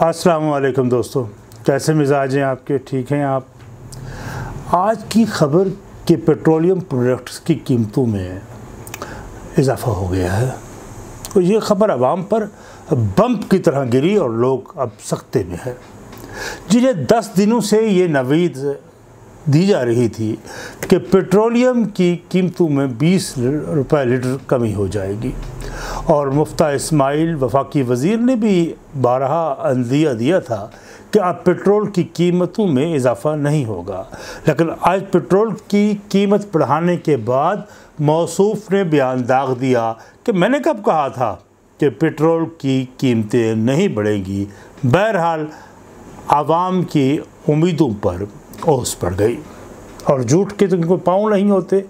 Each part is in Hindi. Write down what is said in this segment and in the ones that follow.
अस्सलाम वालेकुम दोस्तों कैसे मिजाज हैं आपके ठीक हैं आप आज की खबर कि पेट्रोलियम प्रोडक्ट्स की कीमतों में इजाफा हो गया है और तो ये खबर आवाम पर बम्प की तरह गिरी और लोग अब सख्ते में है जिन्हें दस दिनों से ये नवीद दी जा रही थी कि पेट्रोलियम की कीमतों में बीस रुपये लीटर कमी हो जाएगी और मुफ्ता इस्माइल वफाकी वज़ीर ने भी बारह अंदिया दिया था कि अब पेट्रोल की कीमतों में इजाफा नहीं होगा लेकिन आज पेट्रोल की कीमत बढ़ाने के बाद मौसूफ ने बयान दाग दिया कि मैंने कब कहा था कि पेट्रोल की कीमतें नहीं बढ़ेंगी बहरहाल आवाम की उम्मीदों पर ओस पड़ गई और झूठ के तो इनको पाँव नहीं होते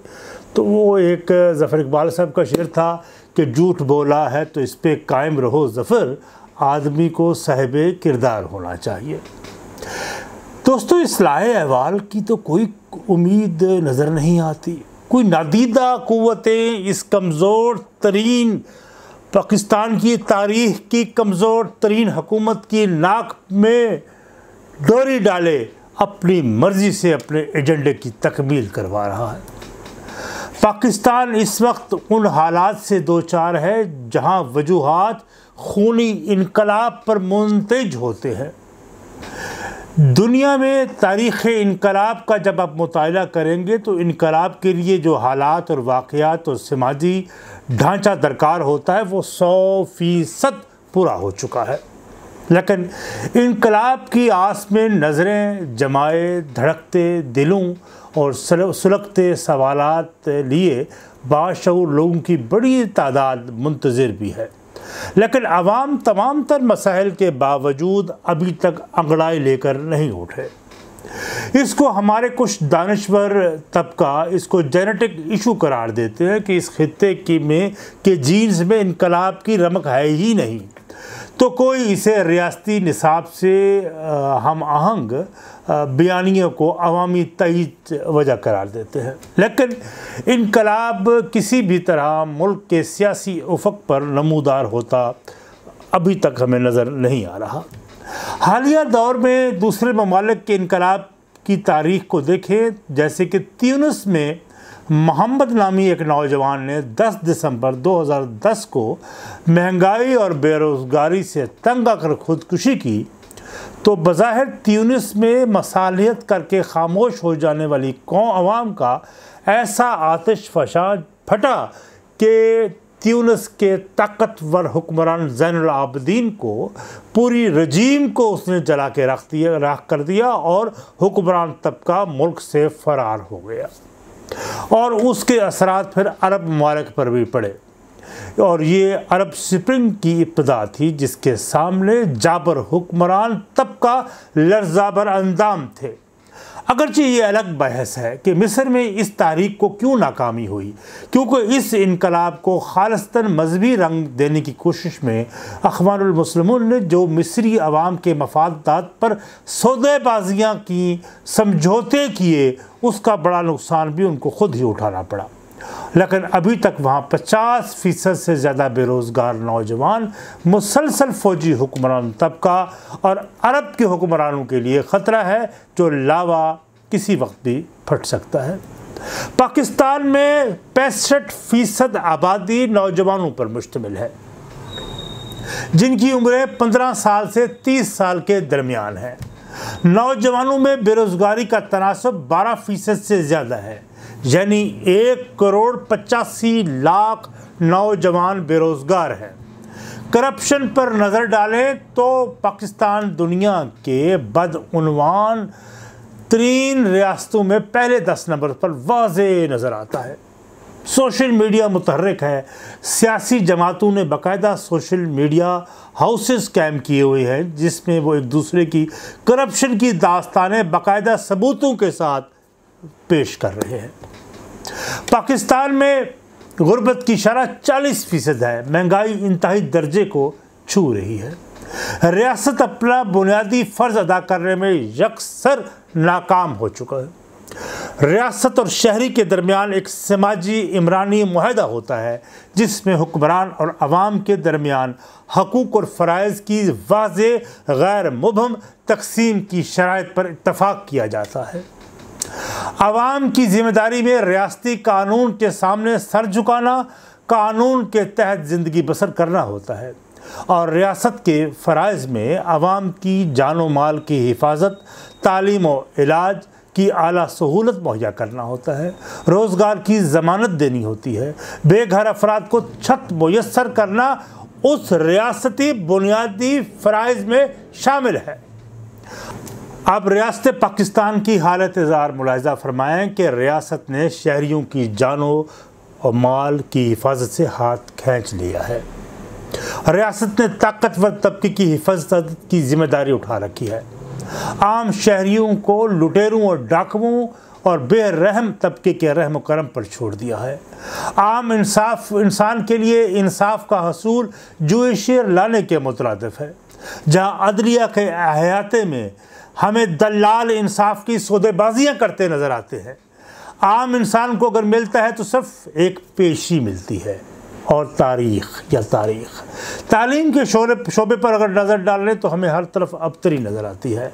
तो वो एक जफ़र इकबाल साहब का शेर था कि झूठ बोला है तो इस पर कायम रहो ज़फ़र आदमी को साहब किरदार होना चाहिए दोस्तों असलाह अहवाल की तो कोई उम्मीद नज़र नहीं आती कोई नादीदा क़वतें इस कमज़ोर तरीन पाकिस्तान की तारीख की कमज़ोर तरीन हकूमत की नाक में डोरी डाले अपनी मर्ज़ी से अपने एजेंडे की तकमील करवा रहा है पाकिस्तान इस वक्त उन हालात से दो चार है जहाँ वजूहत खूनी इनकलाब पर मुंतज होते हैं दुनिया में तारीख़ इनकलाब का जब आप मुताल करेंगे तो इनकलाब के लिए जो हालात और वाक़ात और समाजी ढांचा दरकार होता है वो सौ फ़ीसद पूरा हो चुका है लेकिन इनकलाब की आस में नज़रें जमाए धड़कते दिलों और सुलगते सवाल लिए बाशूर लोगों की बड़ी तादाद मुंतज़र भी है लेकिन आवाम तमाम तर मसाइल के बावजूद अभी तक अंगड़ाई लेकर नहीं उठे इसको हमारे कुछ दानश्वर तबका इसको जेनेटिक इशू करार देते हैं कि इस खत्े की में के जीन्स में इनकलाब की रमक है ही नहीं तो कोई इसे रियाती निसाब से हम आहंग बयानियों को अवामी तइज वजह करार देते हैं लेकिन इनकलाब किसी भी तरह मुल्क के सियासी उफक पर नमूदार होता अभी तक हमें नज़र नहीं आ रहा हालिया दौर में दूसरे ममालिक के इनकलाब की तारीख को देखें जैसे कि त्यूनस में मोहम्मद नामी एक नौजवान ने 10 दिसंबर 2010 को महंगाई और बेरोज़गारी से तंग आकर खुदकुशी की तो बज़ाहिर त्यूनिस में मसालियत करके खामोश हो जाने वाली कौम आवाम का ऐसा आतिश फशा फटा कि त्यूनस के ताकतवर हुक्मरान आबदीन को पूरी रजीम को उसने जला के रख दिया राख कर दिया और हुक्मरान तबका मुल्क से फ़रार हो गया और उसके असरात फिर अरब ममारक पर भी पड़े और ये अरब स्प्रिंग की इब्तदा थी जिसके सामने जाबर हुक्मरान तबका लर्जाबर अंदाम थे अगरचे ये अलग बहस है कि मिस्र में इस तारीख को क्यों नाकामी हुई क्योंकि इस इनकलाब को खालसता मजहबी रंग देने की कोशिश में अखबारमसलमों ने जो मिस्री आवाम के मफादात पर सौदेबाजियाँ की समझौते किए उसका बड़ा नुकसान भी उनको खुद ही उठाना पड़ा लेकिन अभी तक वहाँ 50 फीसद से ज़्यादा बेरोज़गार नौजवान मुसलसल फौजी हुक्मरान तबका और अरब के हुक्मरानों के लिए ख़तरा है जो लावा किसी वक्त भी फट सकता है पाकिस्तान में पैंसठ फीसद आबादी नौजवानों पर मुश्तमिल है जिनकी उम्रें 15 साल से 30 साल के दरमियान है नौजवानों में बेरोज़गारी का तनासब 12 फीसद से ज़्यादा है यानी एक करोड़ पचासी लाख नौजवान बेरोज़गार हैं करप्शन पर नज़र डालें तो पाकिस्तान दुनिया के बदनवान तीन रियासतों में पहले दस नंबर पर वाज नज़र आता है सोशल मीडिया मुतहरक है सियासी जमातों ने बाकायदा सोशल मीडिया हाउसेस कैम किए हुए हैं जिसमें वो एक दूसरे की करप्शन की दास्तानें बाकायदा सबूतों के साथ पेश कर रहे हैं पाकिस्तान में गुर्बत की शरह 40 फीसद है महंगाई इंतहाई दर्जे को छू रही है रियासत अपना बुनियादी फ़र्ज अदा करने में यकसर नाकाम हो चुका है रियासत और शहरी के दरमियान एक समाजी इमरानी माहिदा होता है जिसमें हुक्मरान और आवाम के दरमियान हकूक़ और फ़रज़ की वाज गैर मुबहम तकसीम की शरात पर इतफ़ाक़ किया जाता है आवाम की जिम्मेदारी में रियाती कानून के सामने सर झुकाना कानून के तहत ज़िंदगी बसर करना होता है और रियासत के फ़रज़ में आवाम की जान व माल की हिफाजत तालीम और इलाज की आला सहूलत मुहैया करना होता है रोज़गार की ज़मानत देनी होती है बेघर अफराद को छत मैसर करना उस रियासती बुनियादी फ़रज़ में शामिल है अब रियासत पाकिस्तान की हालत इज़ार मुलायजा फरमाएँ कि रियासत ने शहरीों की जानों और माल की हिफाजत से हाथ खींच लिया है रियासत ने ताकतवर तबके की हिफाजत की जिम्मेदारी उठा रखी है आम शहरीों को लुटेरों और डाकुओं और बेरहम तबके के रहम करम पर छोड़ दिया है आम इंसाफ इंसान के लिए इंसाफ का हसूल शेर लाने के मुतरदफ है जहाँ अदलिया के अहाते में हमें दलाल इंसाफ की सौदेबाजियाँ करते नज़र आते हैं आम इंसान को अगर मिलता है तो सिर्फ एक पेशी मिलती है और तारीख या तारीख तालीम के शोरे शोबे पर अगर नज़र डाल लें तो हमें हर तरफ अबतरी नज़र आती है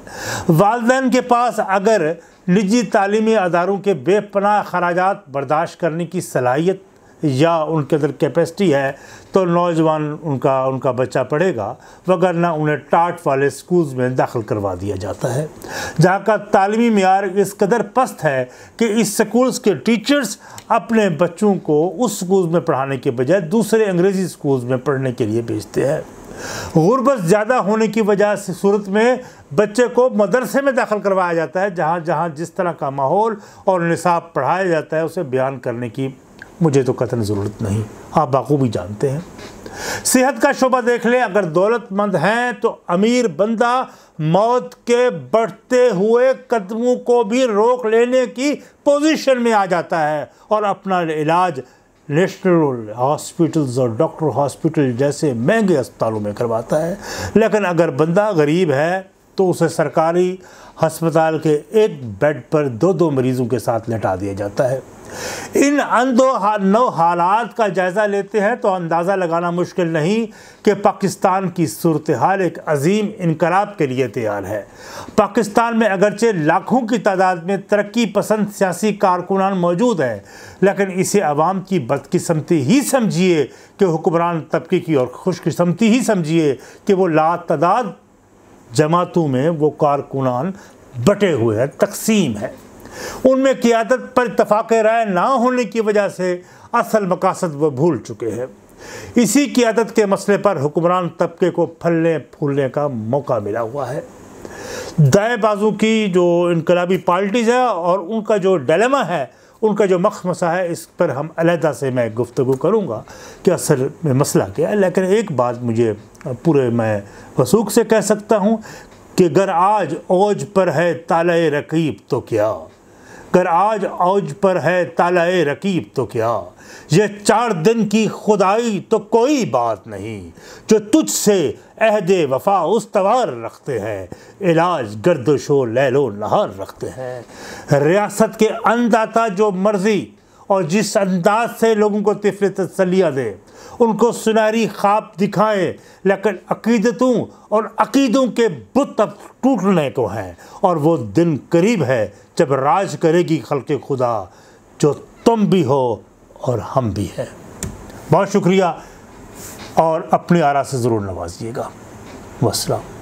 वालदेन के पास अगर निजी तालीमी अदारों के बेपनाह अखराज बर्दाश्त करने की सलाहियत या उनके अंदर कैपेसिटी है तो नौजवान उनका उनका बच्चा पढ़ेगा वगरना उन्हें टाट वाले स्कूल्स में दाखिल करवा दिया जाता है जहाँ का तालीमी मैार इस कदर पस्त है कि इस स्कूल्स के टीचर्स अपने बच्चों को उस स्कूल में पढ़ाने के बजाय दूसरे अंग्रेज़ी स्कूल्स में पढ़ने के लिए भेजते हैं गुर्बत ज़्यादा होने की वजह से सूरत में बच्चे को मदरसे में दाखिल करवाया जाता है जहाँ जहाँ जिस तरह का माहौल और निसाब पढ़ाया जाता है उसे बयान करने की मुझे तो कतन ज़रूरत नहीं आप बाखूबी जानते हैं सेहत का शोबा देख लें अगर दौलतमंद हैं तो अमीर बंदा मौत के बढ़ते हुए कदमों को भी रोक लेने की पोजीशन में आ जाता है और अपना इलाज नेशनल हॉस्पिटल्स और डॉक्टर हॉस्पिटल जैसे महंगे अस्पतालों में करवाता है लेकिन अगर बंदा गरीब है तो उसे सरकारी अस्पताल के एक बेड पर दो दो मरीज़ों के साथ लेटा दिया जाता है इन अंदो हा, नौ हालात का जायज़ा लेते हैं तो अंदाज़ा लगाना मुश्किल नहीं कि पाकिस्तान की सूरत हाल एक अजीम इनकलाब के लिए तैयार है पाकिस्तान में अगरचे लाखों की तादाद में तरक्की पसंद सियासी कारकुनान मौजूद हैं लेकिन इसे आवाम की बदकिस्मती ही समझिए कि हुक्मरान तबके की और खुशकिस्मती ही समझिए कि वो ला तादाद जमातों में वो कारकुनान बटे हुए हैं तकसीम है उनमें क्यादत पर इतफाक़ राय ना होने की वजह से असल मकासद वह भूल चुके हैं इसी क्यादत के मसले पर हुक्मरान तबके को फलने फूलने का मौका मिला हुआ है दाएँ बाजू की जो इनकलाबी पार्टीज़ है और उनका जो डलेमा है उनका जो मखमसा है इस पर हम अलहदा से मैं गुफ्तु करूँगा कि असल में मसला क्या है लेकिन एक बात मुझे पूरे मैं वसूख से कह सकता हूँ कि अगर आज ओज पर है ताल रकीब तो क्या अगर आज औज पर है तालाए रकीब तो क्या यह चार दिन की खुदाई तो कोई बात नहीं जो तुझसे अहद वफा उसवार रखते हैं इलाज गर्दशो लहलो नहार रखते हैं रियासत के अंदाता जो मर्जी और जिस अंदाज से लोगों को तिफल तसलियाँ दे उनको सुनहरी ख्वाब दिखाएं लेकिन अकीदतों और अकीदों के बुत अब टूटने को हैं और वो दिन करीब है जब राज करेगी खल के खुदा जो तुम भी हो और हम भी हैं बहुत शुक्रिया और अपनी आरा से ज़रूर नवाजिएगा वसलम